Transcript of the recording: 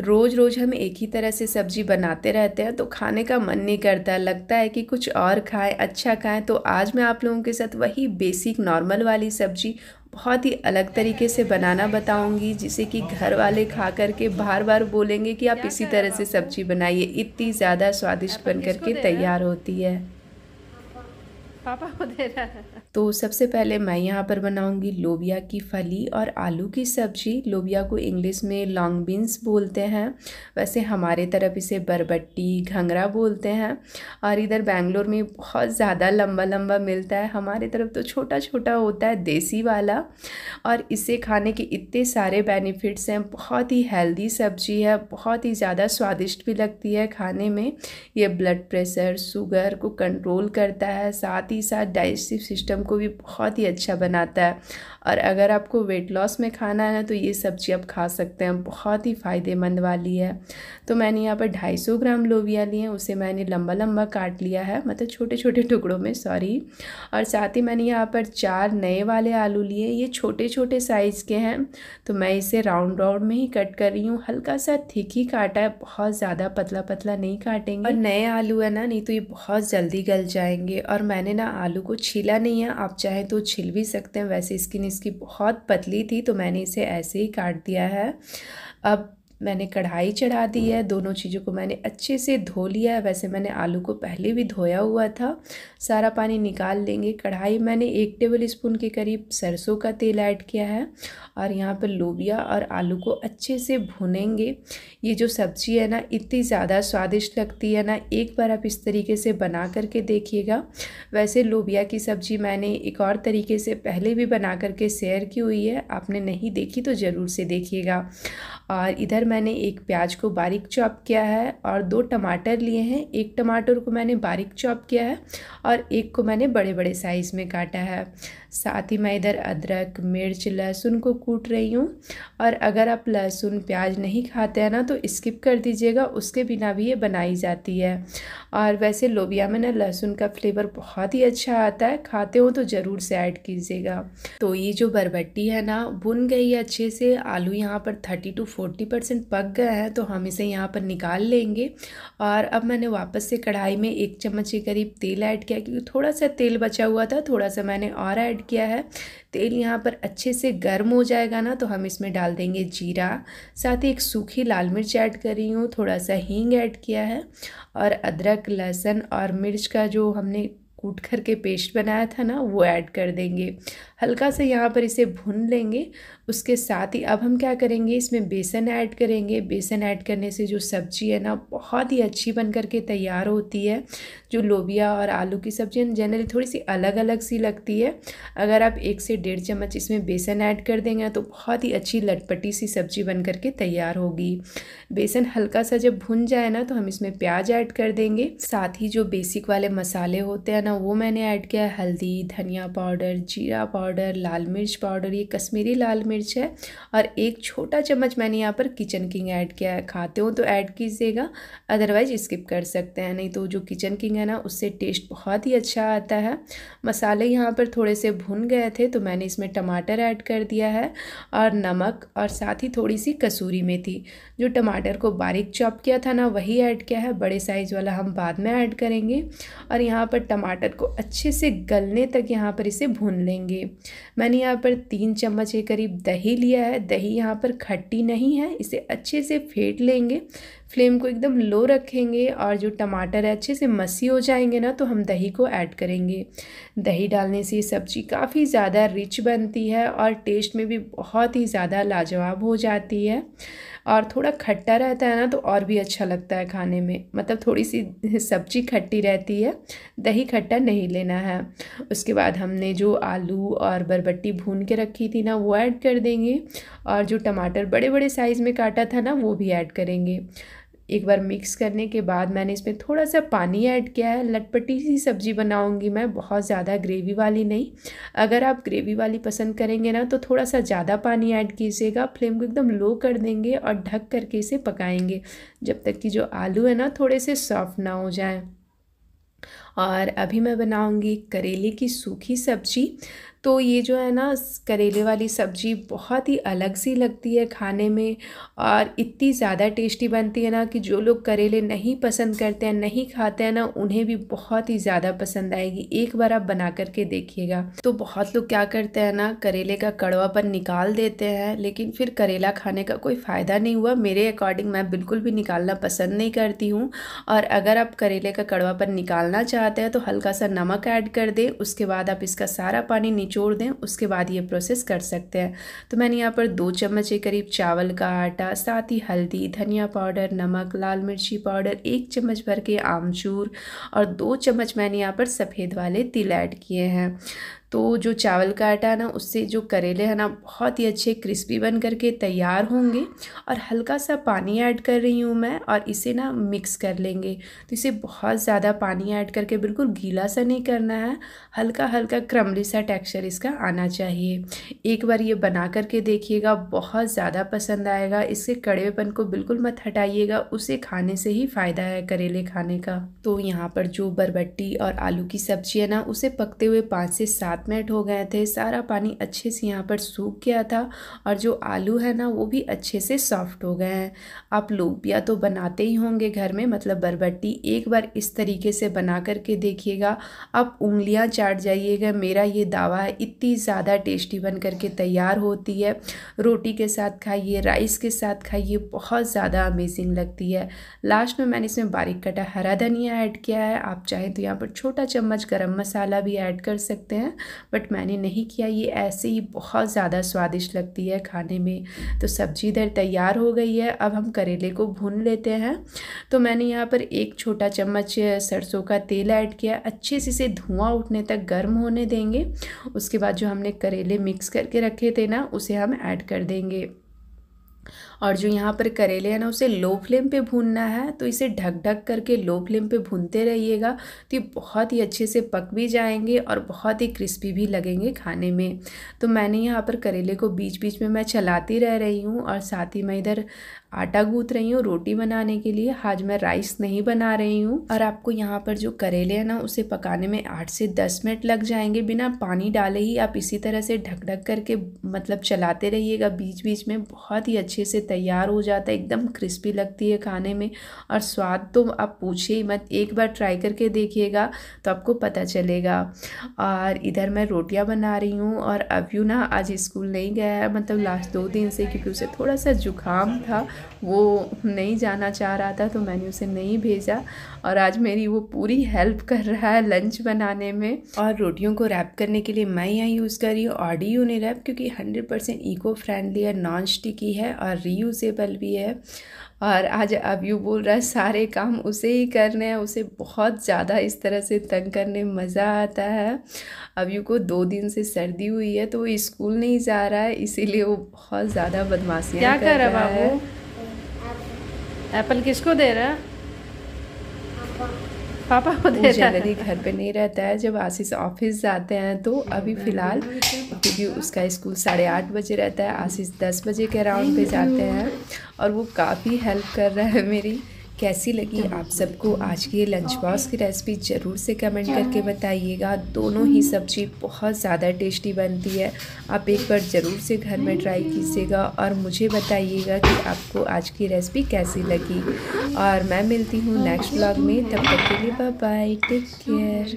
रोज़ रोज़ हम एक ही तरह से सब्ज़ी बनाते रहते हैं तो खाने का मन नहीं करता लगता है कि कुछ और खाएं अच्छा खाएं तो आज मैं आप लोगों के साथ वही बेसिक नॉर्मल वाली सब्ज़ी बहुत ही अलग तरीके से बनाना बताऊंगी जिसे कि घर वाले खा करके बार बार बोलेंगे कि आप इसी तरह से सब्ज़ी बनाइए इतनी ज़्यादा स्वादिष्ट बन करके तैयार होती है पापा को दे रहा है तो सबसे पहले मैं यहाँ पर बनाऊंगी लोबिया की फली और आलू की सब्जी लोबिया को इंग्लिश में लॉन्ग बीन्स बोलते हैं वैसे हमारे तरफ इसे बरबट्टी घंघरा बोलते हैं और इधर बैंगलोर में बहुत ज़्यादा लंबा लंबा मिलता है हमारे तरफ तो छोटा छोटा होता है देसी वाला और इसे खाने के इतने सारे बेनिफिट्स हैं बहुत ही हेल्दी सब्जी है बहुत ही ज़्यादा स्वादिष्ट भी लगती है खाने में ये ब्लड प्रेशर शुगर को कंट्रोल करता है साथ साथ ही साथ डाइजेस्टिव सिस्टम को भी बहुत ही अच्छा बनाता है और अगर आपको वेट लॉस में खाना है तो ये सब्जी आप खा सकते हैं बहुत ही फ़ायदेमंद वाली है तो मैंने यहाँ पर 250 ग्राम लोबिया लिए हैं उसे मैंने लंबा लंबा काट लिया है मतलब छोटे छोटे टुकड़ों में सॉरी और साथ ही मैंने यहाँ पर चार नए वाले आलू लिए ये छोटे छोटे साइज़ के हैं तो मैं इसे राउंड राउंड में ही कट कर रही हूँ हल्का सा थिक ही काटा है बहुत ज़्यादा पतला पतला नहीं काटेंगे और नए आलू है ना नहीं तो ये बहुत जल्दी गल जाएंगे और मैंने ना आलू को छीला नहीं है आप चाहें तो छिल भी सकते हैं वैसे इसकी इसकी बहुत पतली थी तो मैंने इसे ऐसे ही काट दिया है अब मैंने कढ़ाई चढ़ा दी है दोनों चीज़ों को मैंने अच्छे से धो लिया है वैसे मैंने आलू को पहले भी धोया हुआ था सारा पानी निकाल लेंगे कढ़ाई मैंने एक टेबल स्पून के करीब सरसों का तेल ऐड किया है और यहाँ पर लोबिया और आलू को अच्छे से भुनेंगे ये जो सब्ज़ी है ना इतनी ज़्यादा स्वादिष्ट लगती है ना एक बार आप इस तरीके से बना करके देखिएगा वैसे लोबिया की सब्ज़ी मैंने एक और तरीके से पहले भी बना करके शेयर की हुई है आपने नहीं देखी तो ज़रूर से देखिएगा और इधर मैंने एक प्याज को बारीक चॉप किया है और दो टमाटर लिए हैं एक टमाटर को मैंने बारीक चॉप किया है और एक को मैंने बड़े बड़े साइज़ में काटा है साथ ही मैं इधर अदरक मिर्च लहसुन को कूट रही हूँ और अगर आप लहसुन प्याज नहीं खाते हैं ना तो स्किप कर दीजिएगा उसके बिना भी ये बनाई जाती है और वैसे लोबिया में ना लहसुन का फ्लेवर बहुत ही अच्छा आता है खाते हो तो ज़रूर से ऐड कीजिएगा तो ये जो बरबट्टी है ना बुन गई है अच्छे से आलू यहाँ पर थर्टी टू फोर्टी परसेंट पक गया है तो हम इसे यहाँ पर निकाल लेंगे और अब मैंने वापस से कढ़ाई में एक चम्मच के करीब तेल ऐड किया क्योंकि थोड़ा सा तेल बचा हुआ था थोड़ा सा मैंने और ऐड किया है तेल यहाँ पर अच्छे से गर्म हो जाएगा ना तो हम इसमें डाल देंगे जीरा साथ ही एक सूखी लाल मिर्च ऐड कर रही हूँ थोड़ा सा हींग ऐड किया है और अदरक लहसुन और मिर्च का जो हमने कूट कर के पेस्ट बनाया था ना वो ऐड कर देंगे हल्का सा यहाँ पर इसे भून लेंगे उसके साथ ही अब हम क्या करेंगे इसमें बेसन ऐड करेंगे बेसन ऐड करने से जो सब्ज़ी है ना बहुत ही अच्छी बन करके तैयार होती है जो लोबिया और आलू की सब्ज़ी जनरली थोड़ी सी अलग अलग सी लगती है अगर आप एक से डेढ़ चम्मच इसमें बेसन ऐड कर देंगे तो बहुत ही अच्छी लटपटी सी सब्ज़ी बन करके तैयार होगी बेसन हल्का सा जब भुन जाए ना तो हम इसमें प्याज ऐड कर देंगे साथ ही जो बेसिक वाले मसाले होते हैं ना ना वो मैंने ऐड किया हल्दी धनिया पाउडर जीरा पाउडर लाल मिर्च पाउडर ये कश्मीरी लाल मिर्च है और एक छोटा चम्मच मैंने यहाँ पर किचन किंग ऐड किया है खाते हो तो ऐड कीजिएगा अदरवाइज स्किप कर सकते हैं नहीं तो जो किचन किंग है ना उससे टेस्ट बहुत ही अच्छा आता है मसाले यहाँ पर थोड़े से भुन गए थे तो मैंने इसमें टमाटर ऐड कर दिया है और नमक और साथ ही थोड़ी सी कसूरी मेथी जो टमाटर को बारीक चॉप किया था ना वही ऐड किया है बड़े साइज़ वाला हम बाद में ऐड करेंगे और यहाँ पर टमाटर बैटर को अच्छे से गलने तक यहाँ पर इसे भून लेंगे मैंने यहाँ पर तीन चम्मच के करीब दही लिया है दही यहाँ पर खट्टी नहीं है इसे अच्छे से फेंट लेंगे फ्लेम को एकदम लो रखेंगे और जो टमाटर है अच्छे से मसी हो जाएंगे ना तो हम दही को ऐड करेंगे दही डालने से ये सब्ज़ी काफ़ी ज़्यादा रिच बनती है और टेस्ट में भी बहुत ही ज़्यादा लाजवाब हो जाती है और थोड़ा खट्टा रहता है ना तो और भी अच्छा लगता है खाने में मतलब थोड़ी सी सब्जी खट्टी रहती है दही खट्टा नहीं लेना है उसके बाद हमने जो आलू और बरबट्टी भून के रखी थी ना वो ऐड कर देंगे और जो टमाटर बड़े बड़े साइज़ में काटा था ना वो भी ऐड करेंगे एक बार मिक्स करने के बाद मैंने इसमें थोड़ा सा पानी ऐड किया है लटपटी सी सब्ज़ी बनाऊंगी मैं बहुत ज़्यादा ग्रेवी वाली नहीं अगर आप ग्रेवी वाली पसंद करेंगे ना तो थोड़ा सा ज़्यादा पानी ऐड कीजिएगा फ्लेम को एकदम लो कर देंगे और ढक करके इसे पकाएंगे जब तक कि जो आलू है ना थोड़े से सॉफ्ट ना हो जाए और अभी मैं बनाऊंगी करेले की सूखी सब्जी तो ये जो है ना करेले वाली सब्ज़ी बहुत ही अलग सी लगती है खाने में और इतनी ज़्यादा टेस्टी बनती है ना कि जो लोग करेले नहीं पसंद करते हैं नहीं खाते हैं ना उन्हें भी बहुत ही ज़्यादा पसंद आएगी एक बार आप बना करके देखिएगा तो बहुत लोग क्या करते हैं ना करेले का कड़वापन निकाल देते हैं लेकिन फिर करेला खाने का कोई फ़ायदा नहीं हुआ मेरे अकॉर्डिंग मैं बिल्कुल भी निकालना पसंद नहीं करती हूँ और अगर आप करेले का कड़वापन निकालना चाहते हैं तो हल्का सा नमक ऐड कर दें उसके बाद आप इसका सारा पानी निचोड़ दें उसके बाद ये प्रोसेस कर सकते हैं तो मैंने यहाँ पर दो चम्मच के करीब चावल का आटा साथ ही हल्दी धनिया पाउडर नमक लाल मिर्ची पाउडर एक चम्मच भर के आमचूर और दो चम्मच मैंने यहाँ पर सफ़ेद वाले तिल ऐड किए हैं तो जो चावल का आटा है ना उससे जो करेले है ना बहुत ही अच्छे क्रिस्पी बन करके तैयार होंगे और हल्का सा पानी ऐड कर रही हूँ मैं और इसे ना मिक्स कर लेंगे तो इसे बहुत ज़्यादा पानी ऐड करके बिल्कुल गीला सा नहीं करना है हल्का हल्का क्रमली सा टेक्सचर इसका आना चाहिए एक बार ये बना करके देखिएगा बहुत ज़्यादा पसंद आएगा इसके कड़वेपन को बिल्कुल मत हटाइएगा उसे खाने से ही फ़ायदा है करेले खाने का तो यहाँ पर जो बरबट्टी और आलू की सब्जी है ना उसे पकते हुए पाँच से सात एब्सॉर्बमेंट हो गए थे सारा पानी अच्छे से यहाँ पर सूख गया था और जो आलू है ना वो भी अच्छे से सॉफ्ट हो गए हैं आप लोबिया तो बनाते ही होंगे घर में मतलब बरबट्टी एक बार इस तरीके से बना करके देखिएगा आप उंगलियाँ चाट जाइएगा मेरा ये दावा है इतनी ज़्यादा टेस्टी बन करके तैयार होती है रोटी के साथ खाइए राइस के साथ खाइए बहुत ज़्यादा अमेजिंग लगती है लास्ट में मैंने इसमें बारीक कटा हरा धनिया ऐड किया है आप चाहें तो यहाँ पर छोटा चम्मच गरम मसाला भी ऐड कर सकते हैं बट मैंने नहीं किया ये ऐसे ही बहुत ज़्यादा स्वादिष्ट लगती है खाने में तो सब्जी इधर तैयार हो गई है अब हम करेले को भून लेते हैं तो मैंने यहाँ पर एक छोटा चम्मच सरसों का तेल ऐड किया अच्छे से इसे धुआं उठने तक गर्म होने देंगे उसके बाद जो हमने करेले मिक्स करके रखे थे ना उसे हम ऐड कर देंगे और जो यहाँ पर करेले हैं ना उसे लो फ्लेम पे भूनना है तो इसे ढक ढक करके लो फ्लेम पे भूनते रहिएगा तो ये बहुत ही अच्छे से पक भी जाएंगे और बहुत ही क्रिस्पी भी लगेंगे खाने में तो मैंने यहाँ पर करेले को बीच बीच में मैं चलाती रह रही हूँ और साथ ही मैं इधर आटा गूँथ रही हूँ रोटी बनाने के लिए आज मैं राइस नहीं बना रही हूँ और आपको यहाँ पर जो करेले हैं ना उसे पकाने में आठ से दस मिनट लग जाएंगे बिना पानी डाले ही आप इसी तरह से ढक ढक करके मतलब चलाते रहिएगा बीच बीच में बहुत ही अच्छा अच्छे से तैयार हो जाता है एकदम क्रिस्पी लगती है खाने में और स्वाद तो आप पूछिए ही मत एक बार ट्राई करके देखिएगा तो आपको पता चलेगा और इधर मैं रोटियां बना रही हूँ और अभी ना आज स्कूल नहीं गया है मतलब लास्ट दो दिन से क्योंकि उसे थोड़ा सा जुकाम था वो नहीं जाना चाह रहा था तो मैंने उसे नहीं भेजा और आज मेरी वो पूरी हेल्प कर रहा है लंच बनाने में और रोटियों को रैप करने के लिए मैं यहाँ यूज़ कर रही हूँ ऑडी यूनि रैप क्योंकि परसेंट इको फ्रेंडली है नॉन स्टिकी है और रीयूज़ेबल भी है और आज अब यू बोल रहा है सारे काम उसे ही करने हैं उसे बहुत ज़्यादा इस तरह से तंग करने मज़ा आता है अब यू को दो दिन से सर्दी हुई है तो वो स्कूल नहीं जा रहा है इसीलिए वो बहुत ज़्यादा बदमाशियाँ क्या कर रहा है एप्पल किसको दे रहा है पापा को दे जनरली घर पे नहीं रहता है जब आशीष ऑफिस जाते हैं तो अभी फ़िलहाल क्योंकि उसका स्कूल साढ़े आठ बजे रहता है आशीष दस बजे के अराउंड पे जाते हैं और वो काफ़ी हेल्प कर रहा है मेरी कैसी लगी आप सबको आज की लंच बॉक्स की रेसिपी ज़रूर से कमेंट करके बताइएगा दोनों ही सब्ज़ी बहुत ज़्यादा टेस्टी बनती है आप एक बार ज़रूर से घर में ट्राई कीजिएगा और मुझे बताइएगा कि आपको आज की रेसिपी कैसी लगी और मैं मिलती हूँ नेक्स्ट ब्लॉग में तब तक के लिए बाय टेक केयर